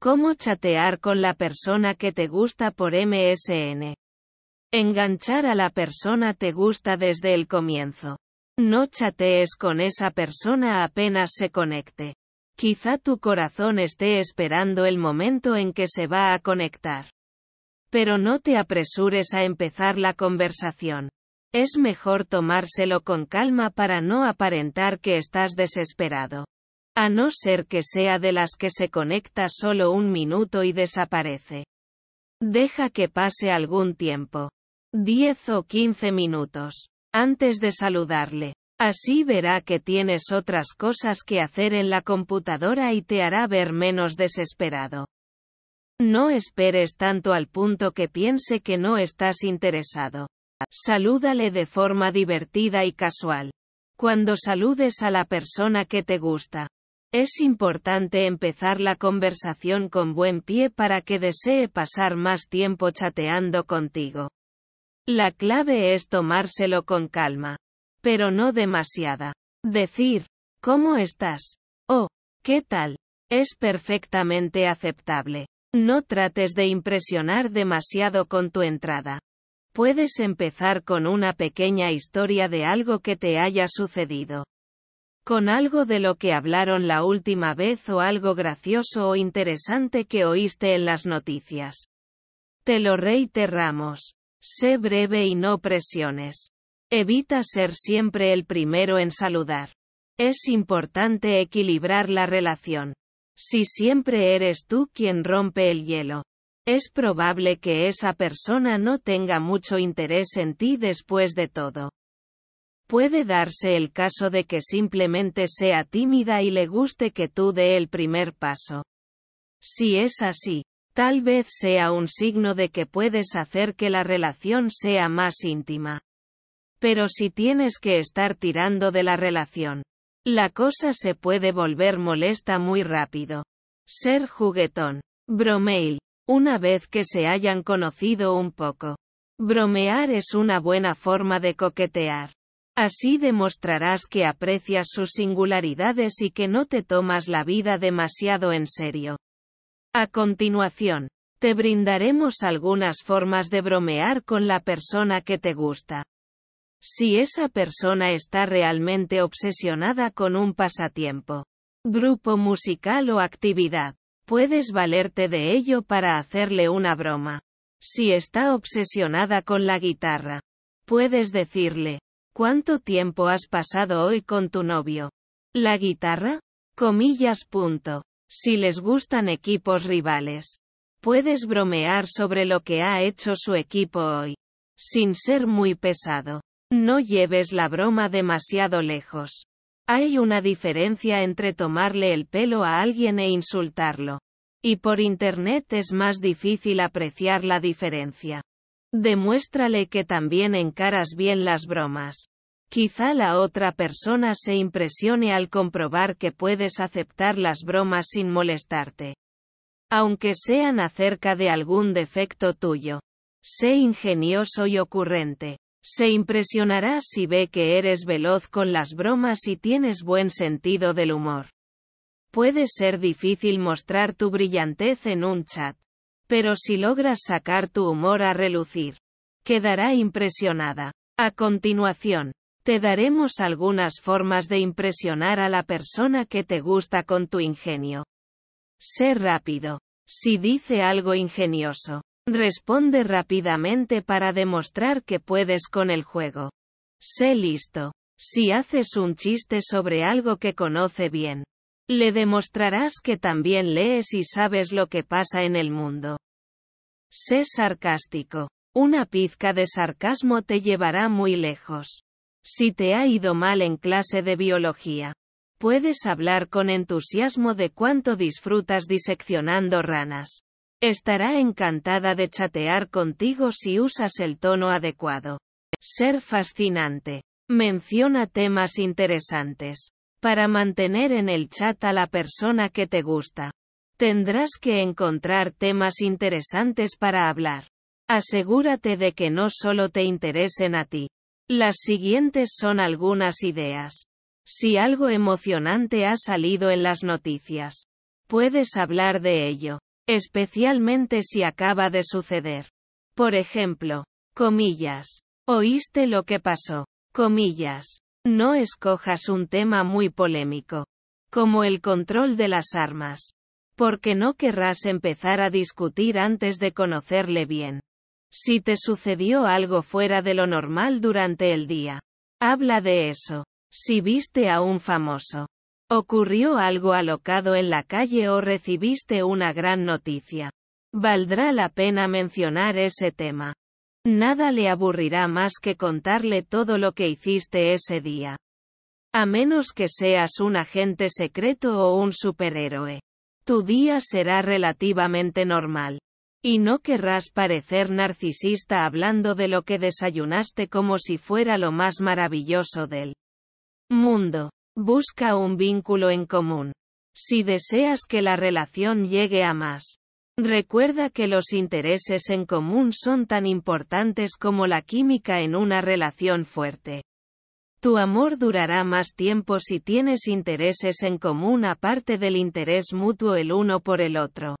Cómo chatear con la persona que te gusta por MSN. Enganchar a la persona te gusta desde el comienzo. No chatees con esa persona apenas se conecte. Quizá tu corazón esté esperando el momento en que se va a conectar. Pero no te apresures a empezar la conversación. Es mejor tomárselo con calma para no aparentar que estás desesperado. A no ser que sea de las que se conecta solo un minuto y desaparece. Deja que pase algún tiempo. 10 o 15 minutos. Antes de saludarle. Así verá que tienes otras cosas que hacer en la computadora y te hará ver menos desesperado. No esperes tanto al punto que piense que no estás interesado. Salúdale de forma divertida y casual. Cuando saludes a la persona que te gusta, es importante empezar la conversación con buen pie para que desee pasar más tiempo chateando contigo. La clave es tomárselo con calma. Pero no demasiada. Decir, ¿cómo estás? o, oh, ¿qué tal? Es perfectamente aceptable. No trates de impresionar demasiado con tu entrada. Puedes empezar con una pequeña historia de algo que te haya sucedido con algo de lo que hablaron la última vez o algo gracioso o interesante que oíste en las noticias. Te lo reiteramos. Sé breve y no presiones. Evita ser siempre el primero en saludar. Es importante equilibrar la relación. Si siempre eres tú quien rompe el hielo, es probable que esa persona no tenga mucho interés en ti después de todo. Puede darse el caso de que simplemente sea tímida y le guste que tú dé el primer paso. Si es así, tal vez sea un signo de que puedes hacer que la relación sea más íntima. Pero si tienes que estar tirando de la relación, la cosa se puede volver molesta muy rápido. Ser juguetón. Bromeil. Una vez que se hayan conocido un poco. Bromear es una buena forma de coquetear. Así demostrarás que aprecias sus singularidades y que no te tomas la vida demasiado en serio. A continuación, te brindaremos algunas formas de bromear con la persona que te gusta. Si esa persona está realmente obsesionada con un pasatiempo, grupo musical o actividad, puedes valerte de ello para hacerle una broma. Si está obsesionada con la guitarra, puedes decirle, ¿Cuánto tiempo has pasado hoy con tu novio? ¿La guitarra? Comillas. Punto. Si les gustan equipos rivales. Puedes bromear sobre lo que ha hecho su equipo hoy. Sin ser muy pesado. No lleves la broma demasiado lejos. Hay una diferencia entre tomarle el pelo a alguien e insultarlo. Y por Internet es más difícil apreciar la diferencia. Demuéstrale que también encaras bien las bromas. Quizá la otra persona se impresione al comprobar que puedes aceptar las bromas sin molestarte. Aunque sean acerca de algún defecto tuyo. Sé ingenioso y ocurrente. Se impresionará si ve que eres veloz con las bromas y tienes buen sentido del humor. Puede ser difícil mostrar tu brillantez en un chat. Pero si logras sacar tu humor a relucir, quedará impresionada. A continuación, te daremos algunas formas de impresionar a la persona que te gusta con tu ingenio. Sé rápido. Si dice algo ingenioso, responde rápidamente para demostrar que puedes con el juego. Sé listo. Si haces un chiste sobre algo que conoce bien, le demostrarás que también lees y sabes lo que pasa en el mundo. Sé sarcástico. Una pizca de sarcasmo te llevará muy lejos. Si te ha ido mal en clase de biología, puedes hablar con entusiasmo de cuánto disfrutas diseccionando ranas. Estará encantada de chatear contigo si usas el tono adecuado. Ser fascinante. Menciona temas interesantes. Para mantener en el chat a la persona que te gusta. Tendrás que encontrar temas interesantes para hablar. Asegúrate de que no solo te interesen a ti. Las siguientes son algunas ideas. Si algo emocionante ha salido en las noticias, puedes hablar de ello, especialmente si acaba de suceder. Por ejemplo, comillas, oíste lo que pasó, comillas, no escojas un tema muy polémico, como el control de las armas porque no querrás empezar a discutir antes de conocerle bien. Si te sucedió algo fuera de lo normal durante el día, habla de eso. Si viste a un famoso, ocurrió algo alocado en la calle o recibiste una gran noticia, valdrá la pena mencionar ese tema. Nada le aburrirá más que contarle todo lo que hiciste ese día. A menos que seas un agente secreto o un superhéroe. Tu día será relativamente normal. Y no querrás parecer narcisista hablando de lo que desayunaste como si fuera lo más maravilloso del mundo. Busca un vínculo en común. Si deseas que la relación llegue a más, recuerda que los intereses en común son tan importantes como la química en una relación fuerte. Tu amor durará más tiempo si tienes intereses en común aparte del interés mutuo el uno por el otro.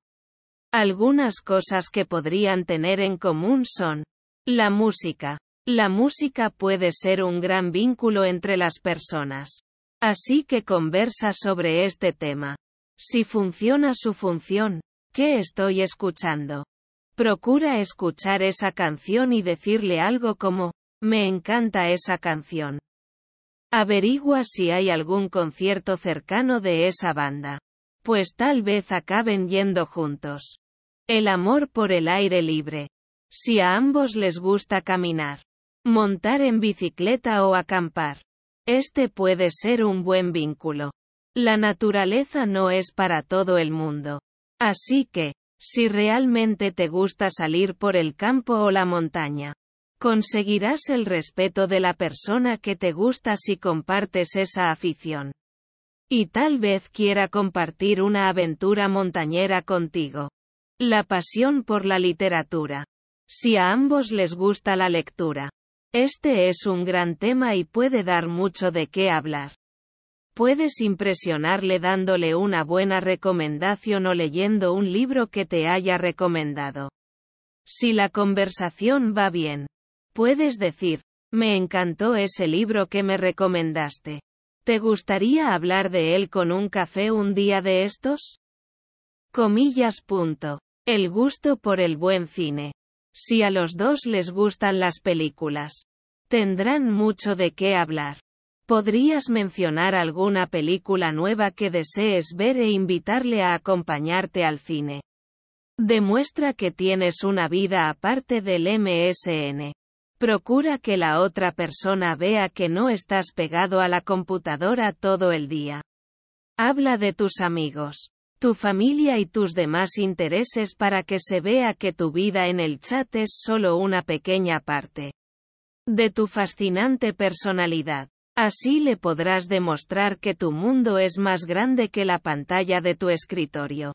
Algunas cosas que podrían tener en común son la música. La música puede ser un gran vínculo entre las personas. Así que conversa sobre este tema. Si funciona su función, ¿qué estoy escuchando? Procura escuchar esa canción y decirle algo como, me encanta esa canción. Averigua si hay algún concierto cercano de esa banda. Pues tal vez acaben yendo juntos. El amor por el aire libre. Si a ambos les gusta caminar, montar en bicicleta o acampar, este puede ser un buen vínculo. La naturaleza no es para todo el mundo. Así que, si realmente te gusta salir por el campo o la montaña, Conseguirás el respeto de la persona que te gusta si compartes esa afición. Y tal vez quiera compartir una aventura montañera contigo. La pasión por la literatura. Si a ambos les gusta la lectura. Este es un gran tema y puede dar mucho de qué hablar. Puedes impresionarle dándole una buena recomendación o leyendo un libro que te haya recomendado. Si la conversación va bien, Puedes decir, me encantó ese libro que me recomendaste. ¿Te gustaría hablar de él con un café un día de estos? Comillas. Punto. El gusto por el buen cine. Si a los dos les gustan las películas, tendrán mucho de qué hablar. ¿Podrías mencionar alguna película nueva que desees ver e invitarle a acompañarte al cine? Demuestra que tienes una vida aparte del MSN. Procura que la otra persona vea que no estás pegado a la computadora todo el día. Habla de tus amigos, tu familia y tus demás intereses para que se vea que tu vida en el chat es solo una pequeña parte de tu fascinante personalidad. Así le podrás demostrar que tu mundo es más grande que la pantalla de tu escritorio.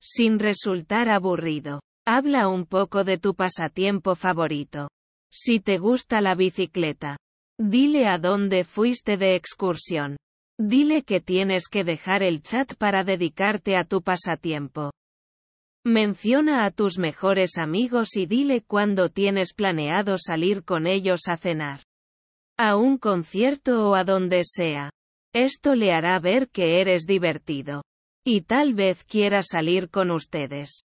Sin resultar aburrido, habla un poco de tu pasatiempo favorito. Si te gusta la bicicleta. Dile a dónde fuiste de excursión. Dile que tienes que dejar el chat para dedicarte a tu pasatiempo. Menciona a tus mejores amigos y dile cuándo tienes planeado salir con ellos a cenar. A un concierto o a donde sea. Esto le hará ver que eres divertido. Y tal vez quiera salir con ustedes.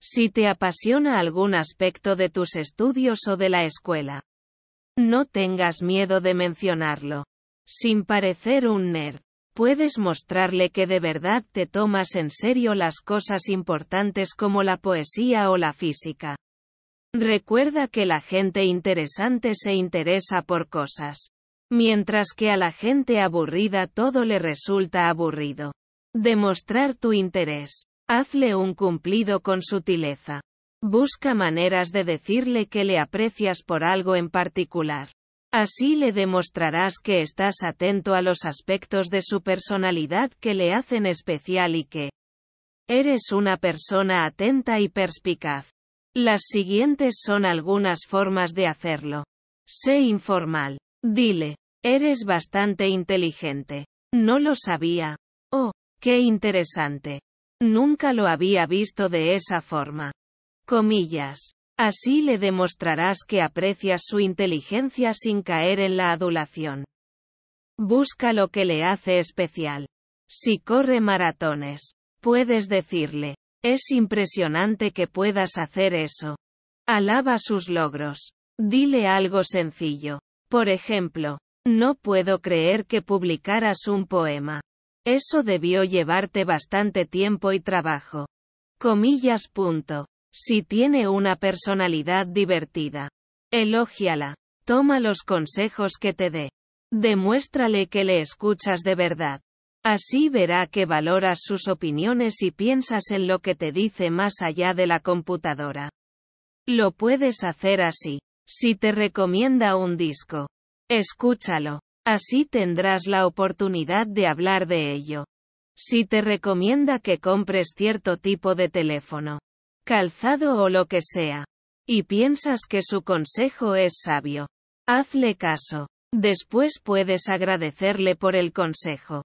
Si te apasiona algún aspecto de tus estudios o de la escuela, no tengas miedo de mencionarlo. Sin parecer un nerd, puedes mostrarle que de verdad te tomas en serio las cosas importantes como la poesía o la física. Recuerda que la gente interesante se interesa por cosas. Mientras que a la gente aburrida todo le resulta aburrido. Demostrar tu interés Hazle un cumplido con sutileza. Busca maneras de decirle que le aprecias por algo en particular. Así le demostrarás que estás atento a los aspectos de su personalidad que le hacen especial y que eres una persona atenta y perspicaz. Las siguientes son algunas formas de hacerlo. Sé informal. Dile, eres bastante inteligente. No lo sabía. Oh, qué interesante. Nunca lo había visto de esa forma. Comillas. Así le demostrarás que aprecias su inteligencia sin caer en la adulación. Busca lo que le hace especial. Si corre maratones, puedes decirle, es impresionante que puedas hacer eso. Alaba sus logros. Dile algo sencillo. Por ejemplo, no puedo creer que publicaras un poema. Eso debió llevarte bastante tiempo y trabajo. Comillas. Punto. Si tiene una personalidad divertida. Elógiala. Toma los consejos que te dé. Demuéstrale que le escuchas de verdad. Así verá que valoras sus opiniones y piensas en lo que te dice más allá de la computadora. Lo puedes hacer así. Si te recomienda un disco, escúchalo. Así tendrás la oportunidad de hablar de ello. Si te recomienda que compres cierto tipo de teléfono, calzado o lo que sea, y piensas que su consejo es sabio, hazle caso. Después puedes agradecerle por el consejo.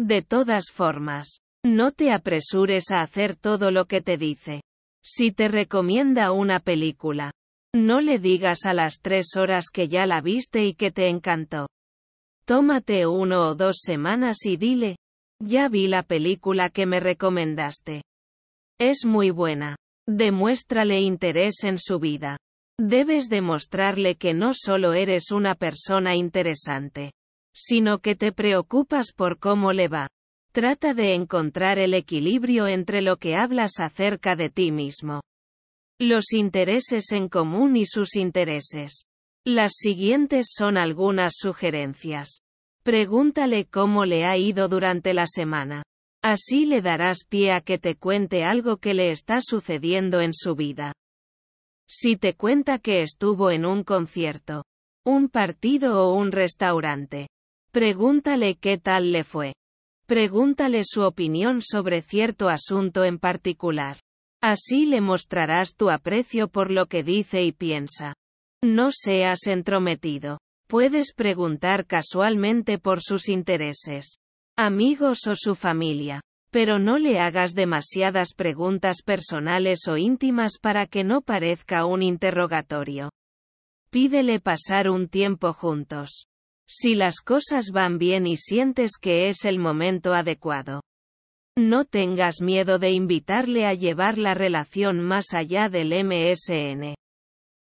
De todas formas, no te apresures a hacer todo lo que te dice. Si te recomienda una película, no le digas a las tres horas que ya la viste y que te encantó. Tómate uno o dos semanas y dile, ya vi la película que me recomendaste. Es muy buena. Demuéstrale interés en su vida. Debes demostrarle que no solo eres una persona interesante, sino que te preocupas por cómo le va. Trata de encontrar el equilibrio entre lo que hablas acerca de ti mismo, los intereses en común y sus intereses las siguientes son algunas sugerencias. Pregúntale cómo le ha ido durante la semana. Así le darás pie a que te cuente algo que le está sucediendo en su vida. Si te cuenta que estuvo en un concierto, un partido o un restaurante, pregúntale qué tal le fue. Pregúntale su opinión sobre cierto asunto en particular. Así le mostrarás tu aprecio por lo que dice y piensa. No seas entrometido. Puedes preguntar casualmente por sus intereses, amigos o su familia, pero no le hagas demasiadas preguntas personales o íntimas para que no parezca un interrogatorio. Pídele pasar un tiempo juntos. Si las cosas van bien y sientes que es el momento adecuado. No tengas miedo de invitarle a llevar la relación más allá del MSN.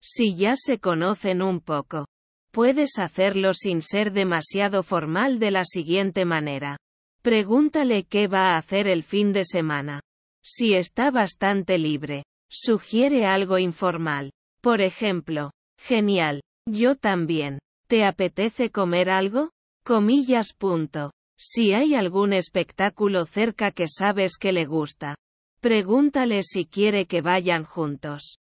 Si ya se conocen un poco, puedes hacerlo sin ser demasiado formal de la siguiente manera. Pregúntale qué va a hacer el fin de semana. Si está bastante libre, sugiere algo informal. Por ejemplo, genial, yo también. ¿Te apetece comer algo? Comillas. Punto. Si hay algún espectáculo cerca que sabes que le gusta, pregúntale si quiere que vayan juntos.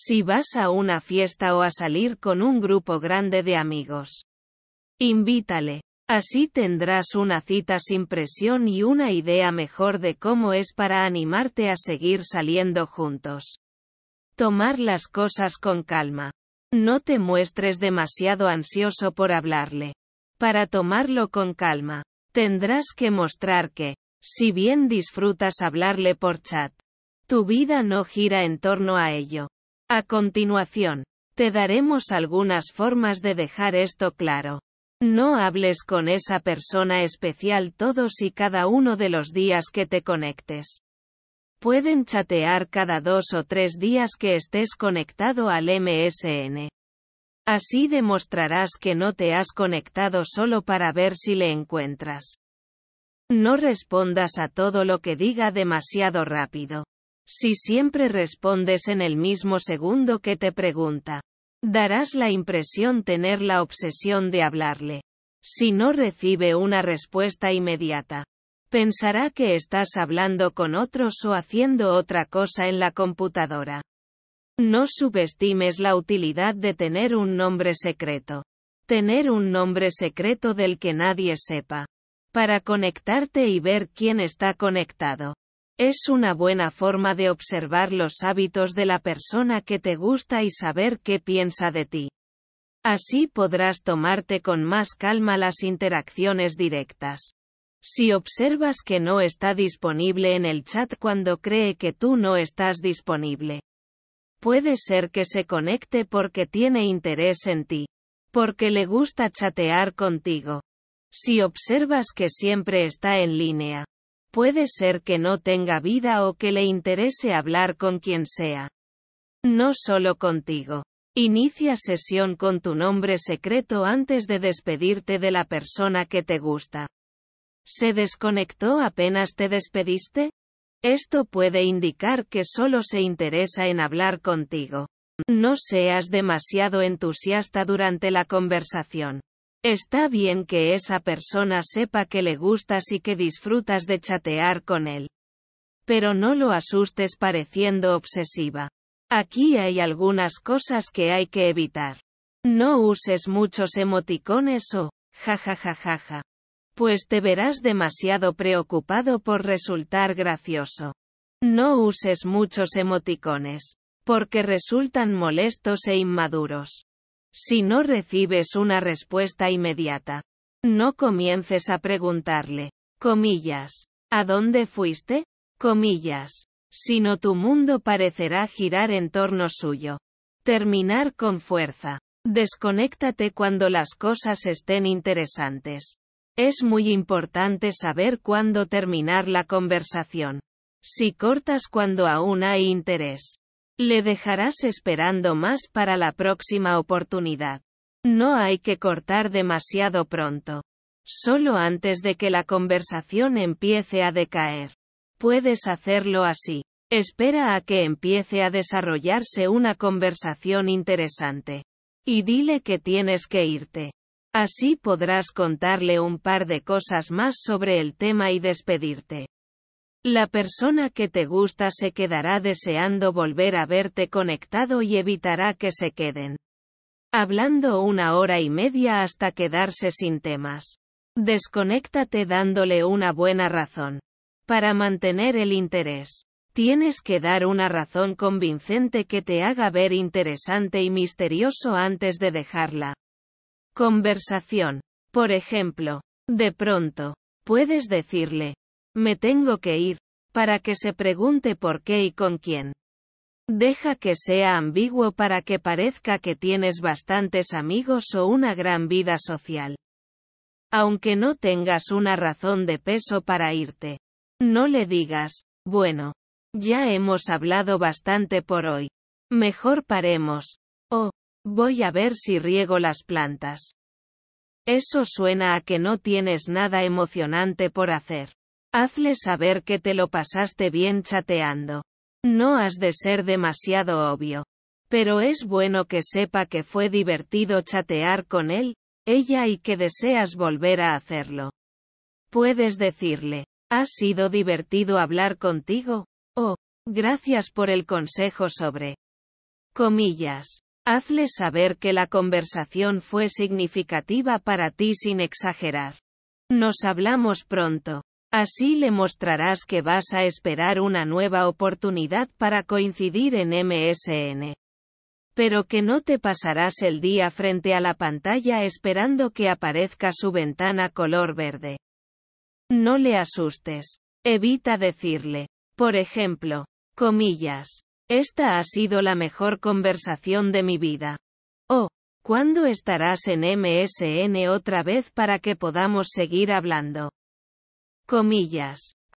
Si vas a una fiesta o a salir con un grupo grande de amigos. Invítale. Así tendrás una cita sin presión y una idea mejor de cómo es para animarte a seguir saliendo juntos. Tomar las cosas con calma. No te muestres demasiado ansioso por hablarle. Para tomarlo con calma, tendrás que mostrar que, si bien disfrutas hablarle por chat, tu vida no gira en torno a ello. A continuación, te daremos algunas formas de dejar esto claro. No hables con esa persona especial todos y cada uno de los días que te conectes. Pueden chatear cada dos o tres días que estés conectado al MSN. Así demostrarás que no te has conectado solo para ver si le encuentras. No respondas a todo lo que diga demasiado rápido. Si siempre respondes en el mismo segundo que te pregunta, darás la impresión tener la obsesión de hablarle. Si no recibe una respuesta inmediata, pensará que estás hablando con otros o haciendo otra cosa en la computadora. No subestimes la utilidad de tener un nombre secreto. Tener un nombre secreto del que nadie sepa. Para conectarte y ver quién está conectado. Es una buena forma de observar los hábitos de la persona que te gusta y saber qué piensa de ti. Así podrás tomarte con más calma las interacciones directas. Si observas que no está disponible en el chat cuando cree que tú no estás disponible, puede ser que se conecte porque tiene interés en ti, porque le gusta chatear contigo. Si observas que siempre está en línea, Puede ser que no tenga vida o que le interese hablar con quien sea. No solo contigo. Inicia sesión con tu nombre secreto antes de despedirte de la persona que te gusta. ¿Se desconectó apenas te despediste? Esto puede indicar que solo se interesa en hablar contigo. No seas demasiado entusiasta durante la conversación. Está bien que esa persona sepa que le gustas y que disfrutas de chatear con él. Pero no lo asustes pareciendo obsesiva. Aquí hay algunas cosas que hay que evitar. No uses muchos emoticones o jajajajaja. Pues te verás demasiado preocupado por resultar gracioso. No uses muchos emoticones, porque resultan molestos e inmaduros. Si no recibes una respuesta inmediata, no comiences a preguntarle, comillas, ¿a dónde fuiste? comillas, sino tu mundo parecerá girar en torno suyo. Terminar con fuerza. Desconéctate cuando las cosas estén interesantes. Es muy importante saber cuándo terminar la conversación. Si cortas cuando aún hay interés, le dejarás esperando más para la próxima oportunidad. No hay que cortar demasiado pronto. Solo antes de que la conversación empiece a decaer. Puedes hacerlo así. Espera a que empiece a desarrollarse una conversación interesante. Y dile que tienes que irte. Así podrás contarle un par de cosas más sobre el tema y despedirte. La persona que te gusta se quedará deseando volver a verte conectado y evitará que se queden. Hablando una hora y media hasta quedarse sin temas. Desconéctate dándole una buena razón. Para mantener el interés, tienes que dar una razón convincente que te haga ver interesante y misterioso antes de dejarla. Conversación. Por ejemplo, de pronto, puedes decirle, me tengo que ir, para que se pregunte por qué y con quién. Deja que sea ambiguo para que parezca que tienes bastantes amigos o una gran vida social. Aunque no tengas una razón de peso para irte. No le digas, bueno, ya hemos hablado bastante por hoy. Mejor paremos. O, oh, voy a ver si riego las plantas. Eso suena a que no tienes nada emocionante por hacer. Hazle saber que te lo pasaste bien chateando. No has de ser demasiado obvio. Pero es bueno que sepa que fue divertido chatear con él, ella y que deseas volver a hacerlo. Puedes decirle, ha sido divertido hablar contigo, o, gracias por el consejo sobre comillas. Hazle saber que la conversación fue significativa para ti sin exagerar. Nos hablamos pronto. Así le mostrarás que vas a esperar una nueva oportunidad para coincidir en MSN. Pero que no te pasarás el día frente a la pantalla esperando que aparezca su ventana color verde. No le asustes. Evita decirle, por ejemplo, comillas, esta ha sido la mejor conversación de mi vida. O, oh, ¿cuándo estarás en MSN otra vez para que podamos seguir hablando? Comillas.